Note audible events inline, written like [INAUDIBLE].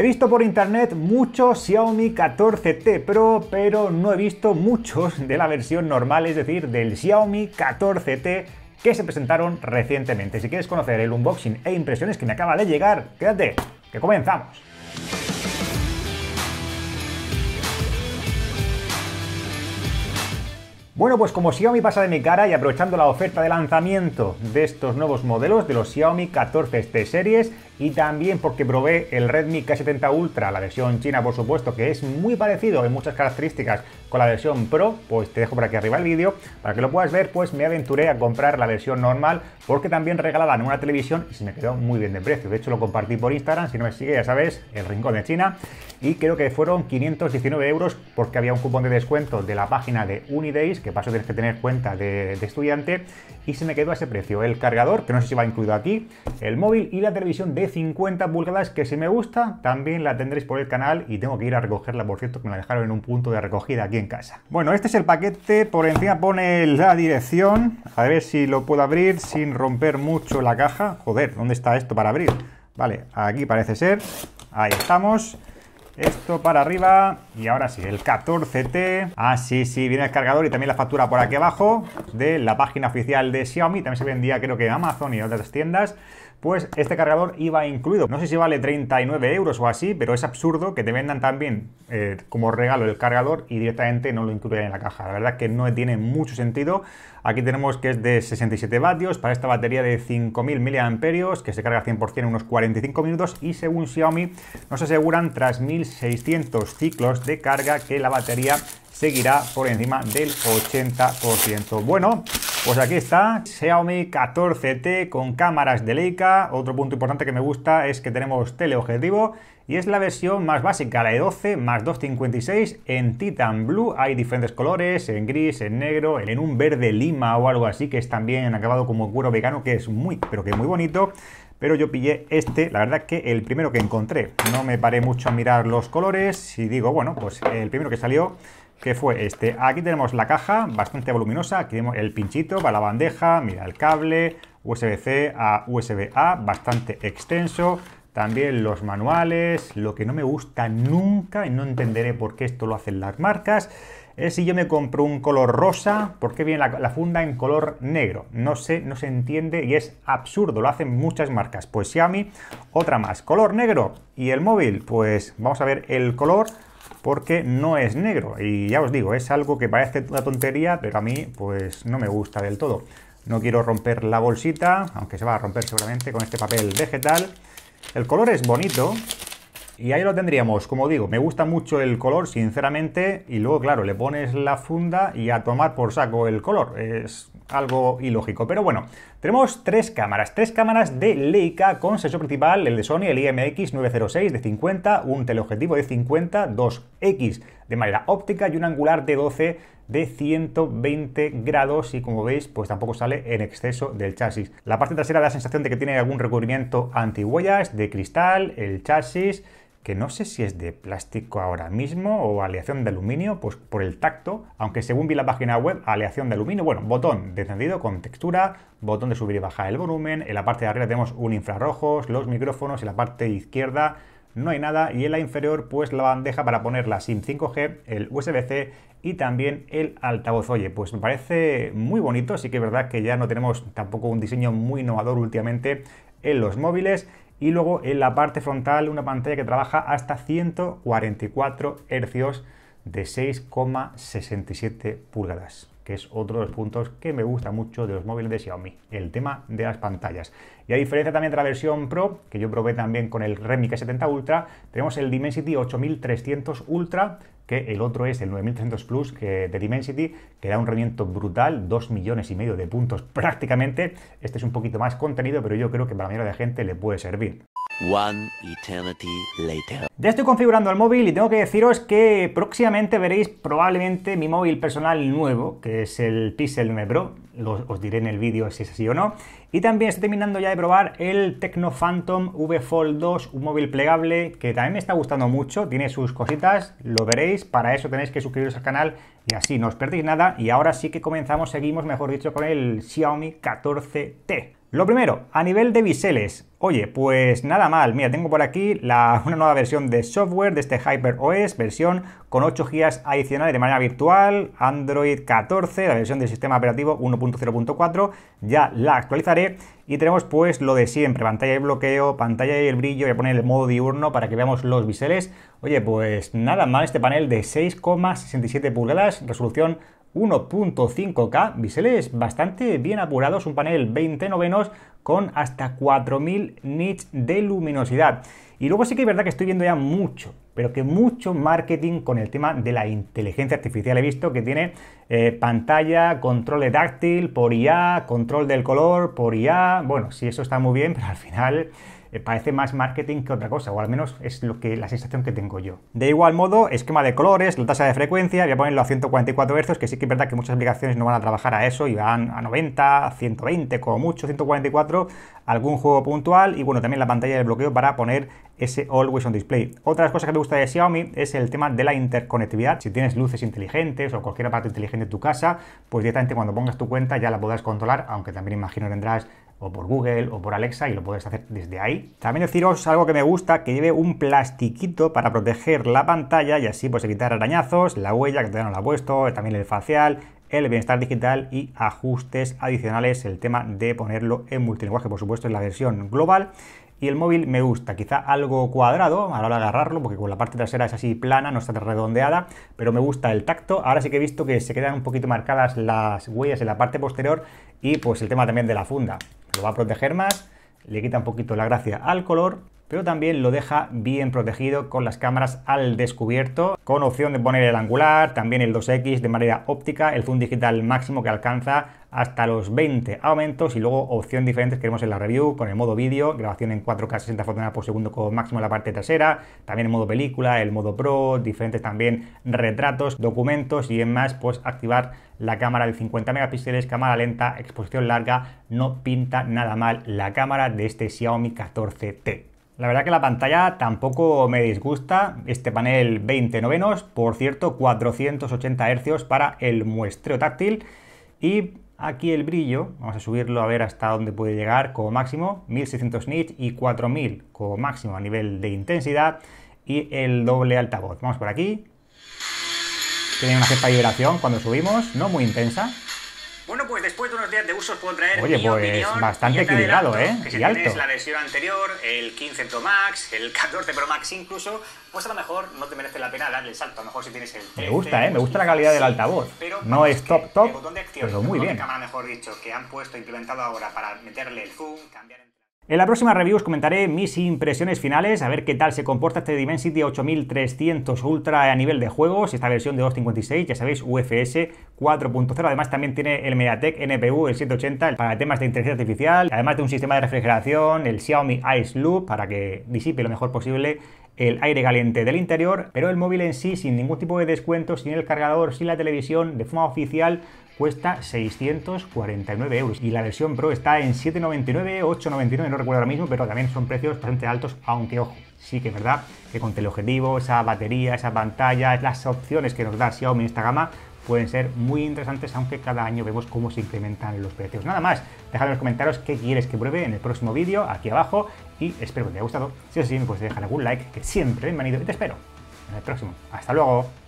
He visto por internet muchos Xiaomi 14T Pro, pero no he visto muchos de la versión normal, es decir, del Xiaomi 14T que se presentaron recientemente. Si quieres conocer el unboxing e impresiones que me acaba de llegar, quédate, que comenzamos. Bueno, pues como Xiaomi pasa de mi cara y aprovechando la oferta de lanzamiento de estos nuevos modelos, de los Xiaomi 14 T este series y también porque probé el Redmi K70 Ultra, la versión china por supuesto, que es muy parecido en muchas características con la versión Pro, pues te dejo por aquí arriba el vídeo, para que lo puedas ver, pues me aventuré a comprar la versión normal porque también regalaban una televisión y se me quedó muy bien de precio. De hecho lo compartí por Instagram, si no me sigue ya sabes, el Rincón de China, y creo que fueron 519 euros porque había un cupón de descuento de la página de Unidays, que que paso tienes que tener cuenta de, estudiante, y se me quedó a ese precio. El cargador, que no sé si va incluido aquí, el móvil y la televisión de 50 pulgadas, que si me gusta, también la tendréis por el canal y tengo que ir a recogerla, por cierto, que me la dejaron en un punto de recogida aquí en casa. Bueno, este es el paquete, por encima pone la dirección, a ver si lo puedo abrir sin romper mucho la caja. Joder, ¿dónde está esto para abrir? Vale, aquí parece ser. Ahí estamos. Esto para arriba. Y ahora sí, el 14T. Ah, sí, sí, viene el cargador y también la factura por aquí abajo de la página oficial de Xiaomi. También se vendía creo que en Amazon y otras tiendas pues este cargador iba incluido. No sé si vale 39 euros o así, pero es absurdo que te vendan también eh, como regalo el cargador y directamente no lo incluyan en la caja. La verdad es que no tiene mucho sentido. Aquí tenemos que es de 67 vatios para esta batería de 5000 mAh que se carga 100% en unos 45 minutos y según Xiaomi nos aseguran tras 1600 ciclos de carga que la batería seguirá por encima del 80%. Bueno, pues aquí está Xiaomi 14T con cámaras de Leica. Otro punto importante que me gusta es que tenemos teleobjetivo y es la versión más básica, la de 12 más 256 en Titan Blue. Hay diferentes colores, en gris, en negro, en un verde lima o algo así, que es también acabado como cuero vegano, que es muy, pero que muy bonito pero yo pillé este, la verdad que el primero que encontré. No me paré mucho a mirar los colores y digo, bueno, pues el primero que salió, que fue este. Aquí tenemos la caja, bastante voluminosa, aquí tenemos el pinchito para la bandeja, mira el cable, USB-C a USB-A, bastante extenso. También los manuales, lo que no me gusta nunca, y no entenderé por qué esto lo hacen las marcas, es si yo me compro un color rosa, ¿por qué viene la, funda en color negro? No sé, no se entiende y es absurdo, lo hacen muchas marcas. Pues a mí otra más, color negro. Y el móvil, pues vamos a ver el color porque no es negro. Y ya os digo, es algo que parece una tontería, pero a mí pues no me gusta del todo. No quiero romper la bolsita, aunque se va a romper seguramente con este papel vegetal. El color es bonito, y ahí lo tendríamos, como digo, me gusta mucho el color, sinceramente, y luego, claro, le pones la funda y a tomar por saco el color. Es algo ilógico, pero bueno. Tenemos tres cámaras, tres cámaras de Leica con sensor principal, el de Sony, el IMX 906 de 50, un teleobjetivo de 50, 2X de manera óptica y un angular de 12 de 120 grados y como veis pues tampoco sale en exceso del chasis. La parte trasera da la sensación de que tiene algún recubrimiento anti huellas de cristal, el chasis que no sé si es de plástico ahora mismo o aleación de aluminio, pues por el tacto, aunque según vi la página web, aleación de aluminio, bueno, botón de encendido con textura, botón de subir y bajar el volumen, en la parte de arriba tenemos un infrarrojos, los micrófonos, en la parte izquierda no hay nada y en la inferior pues la bandeja para poner la SIM 5G, el USB-C y también el altavoz. Oye, pues me parece muy bonito, sí que es verdad que ya no tenemos tampoco un diseño muy innovador últimamente en los móviles y luego en la parte frontal una pantalla que trabaja hasta 144 Hz de 6,67 pulgadas que es otro de los puntos que me gusta mucho de los móviles de Xiaomi, el tema de las pantallas. Y a diferencia también de la versión Pro, que yo probé también con el Redmi K70 Ultra, tenemos el Dimensity 8300 Ultra, que el otro es el 9300 Plus de Dimensity, que da un rendimiento brutal, 2 millones y medio de puntos [LAUGHS] prácticamente. Este es un poquito más contenido, pero yo creo que para la mayoría de la gente le puede servir. One eternity later. Ya estoy configurando el móvil y tengo que deciros que próximamente veréis probablemente mi móvil personal nuevo, que es el Pixel 9 Pro. os diré en el vídeo si es así o no. Y también estoy terminando ya de probar el Tecno Phantom V Fold 2, un móvil plegable que también me está gustando mucho. Tiene sus cositas, lo veréis. Para eso tenéis que suscribiros al canal y así no os perdéis nada. Y ahora sí que comenzamos, seguimos, mejor dicho, con el Xiaomi 14T. Lo primero, a nivel de biseles, oye, pues nada mal, mira, tengo por aquí [LAUGHS] una nueva versión de software de este HyperOS, versión con 8 GB adicionales de manera virtual, Android 14, la versión del sistema operativo 1.0.4, ya la actualizaré y tenemos pues lo de siempre, pantalla de bloqueo, pantalla y el brillo, voy a poner el modo diurno para que veamos los biseles, oye, pues nada mal este panel de 6,67 pulgadas, resolución 1.5K, biseles bastante bien apurados, un panel 20 novenos con hasta 4000 nits de luminosidad. Y luego sí que es verdad que estoy viendo ya mucho, pero que mucho marketing con el tema de la inteligencia artificial. He visto que tiene eh, pantalla, control de táctil, por IA, control del color por IA. Bueno, sí, eso está muy bien, pero al final eh, parece más marketing que otra cosa, o al menos es lo que, la sensación que tengo yo. De igual modo, esquema de colores, la tasa de frecuencia, voy a ponerlo a 144 Hz, que sí que es verdad que muchas aplicaciones no van a trabajar a eso y van a 90, 120, como mucho, 144, algún juego puntual y bueno, también la pantalla de bloqueo para poner ese Always on Display. Otra cosas que me gusta de Xiaomi es el tema de la interconectividad. Si tienes luces inteligentes o cualquier aparato inteligente en tu casa, pues directamente cuando pongas tu cuenta ya la podrás controlar, aunque también imagino vendrás o por Google o por Alexa y lo puedes hacer desde ahí también deciros algo que me gusta, que lleve un plastiquito para proteger la pantalla y así pues evitar arañazos, la huella que todavía no la ha puesto, también el facial, el bienestar digital y ajustes adicionales, el tema de ponerlo en multilinguaje, por supuesto, en la versión global. Y el móvil me gusta, quizá algo cuadrado a la hora de agarrarlo, porque con la parte trasera es así plana, no está redondeada, pero me gusta el tacto. Ahora sí que he visto que se quedan un poquito marcadas las huellas en la parte posterior y pues el tema también de la funda. Lo va a proteger más le quita un poquito la gracia al color pero también lo deja bien protegido con las cámaras al descubierto, con opción de poner el angular, también el 2X de manera óptica, el zoom digital máximo que alcanza hasta los 20 aumentos y luego opción diferentes que vemos en la review con el modo vídeo, grabación en 4K 60 fotogramas por segundo con máximo en la parte trasera, también el modo película, el modo pro, diferentes también retratos, documentos y en más pues activar la cámara de 50 megapíxeles, cámara lenta, exposición larga, no pinta nada mal la cámara de este Xiaomi 14T. La verdad que la pantalla tampoco me disgusta, este panel 20 novenos, por cierto 480 Hz para el muestreo táctil y aquí el brillo, vamos a subirlo a ver hasta dónde puede llegar como máximo, 1600 nits y 4000 como máximo a nivel de intensidad y el doble altavoz, vamos por aquí, tiene una cierta vibración cuando subimos, no muy intensa, bueno, pues después de unos días de usos puedo traer Oye, pues bastante equilibrado, ¿eh? Que si tienes la versión anterior, el 15 Pro Max, el 14 Pro Max incluso, pues a lo mejor no te merece la pena darle el salto. A lo mejor si tienes el Me gusta, ¿eh? Me pues gusta la calidad del altavoz. Pero no es top, top, pero muy bien. cámara, mejor dicho, que han puesto, implementado ahora para meterle el zoom, cambiar... El... En la próxima review os comentaré mis impresiones finales, a ver qué tal se comporta este Dimensity 8300 Ultra a nivel de juegos, esta versión de 256, ya sabéis, UFS 4.0. Además también tiene el MediaTek NPU, el 780, para temas de inteligencia artificial, además de un sistema de refrigeración, el Xiaomi Ice Loop, para que disipe lo mejor posible el aire caliente del interior, pero el móvil en sí sin ningún tipo de descuento, sin el cargador, sin la televisión, de forma oficial, cuesta 649 euros y la versión Pro está en 7,99, 8,99, no recuerdo ahora mismo, pero también son precios bastante altos, aunque ojo, sí que es verdad que con teleobjetivo, esa batería, esa pantalla, las opciones que nos da Xiaomi en esta gama pueden ser muy interesantes, aunque cada año vemos cómo se incrementan los precios. Nada más, dejadme en los comentarios qué quieres que pruebe en el próximo vídeo, aquí abajo, y espero que te haya gustado. Si es así, me puedes dejar algún like, que siempre bienvenido, y te espero en el próximo. ¡Hasta luego!